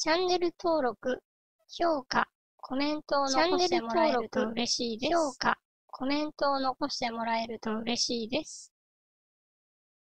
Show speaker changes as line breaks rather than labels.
チャンネル登録、評価、コメントを残してもらえると嬉しいです。評価、コメントを残してもらえると嬉しいです。